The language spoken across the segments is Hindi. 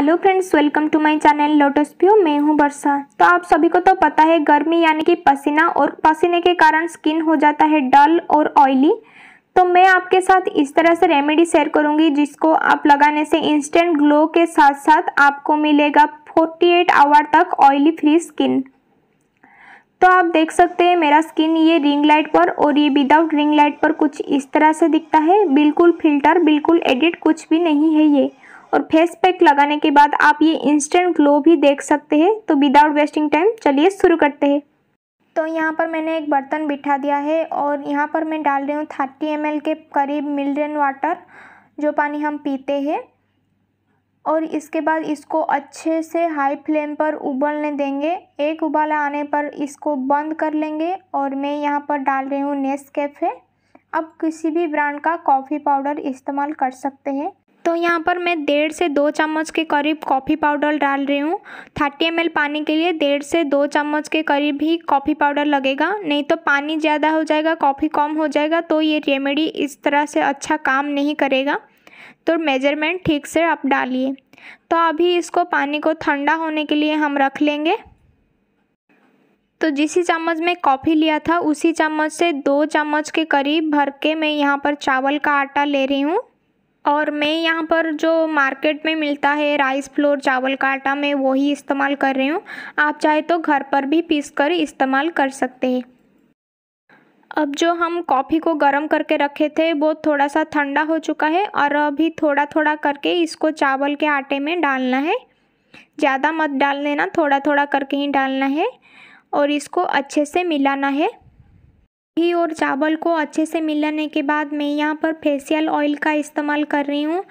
hello friends welcome to my channel lotus प्यू मैं हूं वर्षा तो आप सभी को तो पता है गर्मी यानी कि पसीना और पसीने के कारण स्किन हो जाता है डल और ऑयली तो मैं आपके साथ इस तरह से रेमेडी शेयर करूंगी जिसको आप लगाने से इंस्टेंट ग्लो के साथ साथ आपको मिलेगा 48 आवर तक ऑयली फ्री स्किन तो आप देख सकते हैं मेरा स्किन ये रिंग लाइट पर और ये विदाउट रिंग लाइट पर कुछ इस तरह से दिखता है बिल्कुल फिल्टर बिल्कुल एडिट कुछ भी नहीं है ये और फेस पैक लगाने के बाद आप ये इंस्टेंट ग्लो भी देख सकते हैं तो विदाउट वेस्टिंग टाइम चलिए शुरू करते हैं तो यहाँ पर मैंने एक बर्तन बिठा दिया है और यहाँ पर मैं डाल रही हूँ थर्टी एम के करीब मिलरन वाटर जो पानी हम पीते हैं और इसके बाद इसको अच्छे से हाई फ्लेम पर उबलने देंगे एक उबाल आने पर इसको बंद कर लेंगे और मैं यहाँ पर डाल रही हूँ नेस कैफे किसी भी ब्रांड का कॉफ़ी पाउडर इस्तेमाल कर सकते हैं तो यहाँ पर मैं डेढ़ से दो चम्मच के करीब कॉफ़ी पाउडर डाल रही हूँ थर्टी एम पानी के लिए डेढ़ से दो चम्मच के करीब ही कॉफ़ी पाउडर लगेगा नहीं तो पानी ज़्यादा हो जाएगा कॉफ़ी कम हो जाएगा तो ये रेमेडी इस तरह से अच्छा काम नहीं करेगा तो मेजरमेंट ठीक से आप डालिए तो अभी इसको पानी को ठंडा होने के लिए हम रख लेंगे तो जिस चम्मच में कॉफ़ी लिया था उसी चम्मच से दो चम्मच के करीब भर के मैं यहाँ पर चावल का आटा ले रही हूँ और मैं यहाँ पर जो मार्केट में मिलता है राइस फ्लोर चावल का आटा मैं वही इस्तेमाल कर रही हूँ आप चाहे तो घर पर भी पीस कर इस्तेमाल कर सकते हैं अब जो हम कॉफ़ी को गर्म करके रखे थे वो थोड़ा सा ठंडा हो चुका है और अभी थोड़ा थोड़ा करके इसको चावल के आटे में डालना है ज़्यादा मत डाल देना थोड़ा थोड़ा करके ही डालना है और इसको अच्छे से मिलाना है घी और चावल को अच्छे से मिलाने के बाद मैं यहाँ पर फेसियल ऑयल का इस्तेमाल कर रही हूँ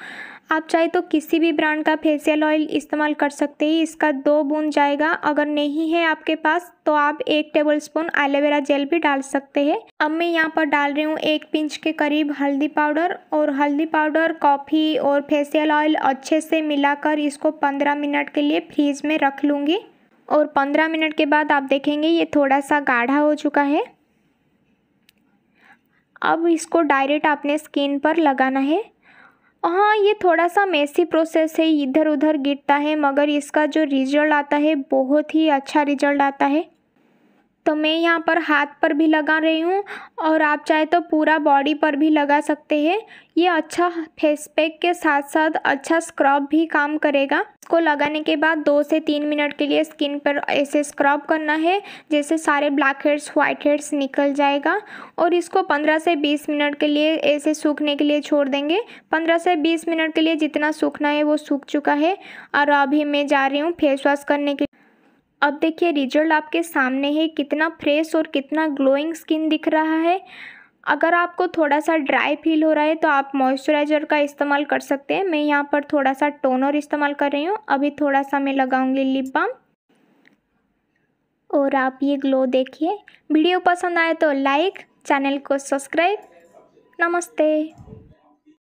आप चाहे तो किसी भी ब्रांड का फेसियल ऑयल इस्तेमाल कर सकते हैं इसका दो बूंद जाएगा अगर नहीं है आपके पास तो आप एक टेबल स्पून एलोवेरा जेल भी डाल सकते हैं अब मैं यहाँ पर डाल रही हूँ एक पिंच के करीब हल्दी पाउडर और हल्दी पाउडर कॉफ़ी और फेसियल ऑयल अच्छे से मिलाकर इसको पंद्रह मिनट के लिए फ्रीज में रख लूँगी और पंद्रह मिनट के बाद आप देखेंगे ये थोड़ा सा गाढ़ा हो चुका है अब इसको डायरेक्ट आपने स्किन पर लगाना है हाँ ये थोड़ा सा मेसी प्रोसेस है इधर उधर गिरता है मगर इसका जो रिजल्ट आता है बहुत ही अच्छा रिजल्ट आता है तो मैं यहाँ पर हाथ पर भी लगा रही हूँ और आप चाहे तो पूरा बॉडी पर भी लगा सकते हैं ये अच्छा फेस पैक के साथ साथ अच्छा स्क्रब भी काम करेगा इसको लगाने के बाद दो से तीन मिनट के लिए स्किन पर ऐसे स्क्रब करना है जैसे सारे ब्लैक हेड्स वाइट हेड्स निकल जाएगा और इसको पंद्रह से बीस मिनट के लिए ऐसे सूखने के लिए छोड़ देंगे पंद्रह से बीस मिनट के लिए जितना सूखना है वो सूख चुका है और अभी मैं जा रही हूँ फेस वॉश करने के अब देखिए रिजल्ट आपके सामने है कितना फ्रेश और कितना ग्लोइंग स्किन दिख रहा है अगर आपको थोड़ा सा ड्राई फील हो रहा है तो आप मॉइस्चराइज़र का इस्तेमाल कर सकते हैं मैं यहाँ पर थोड़ा सा टोनर इस्तेमाल कर रही हूँ अभी थोड़ा सा मैं लगाऊंगी लिप बाम और आप ये ग्लो देखिए वीडियो पसंद आए तो लाइक चैनल को सब्सक्राइब नमस्ते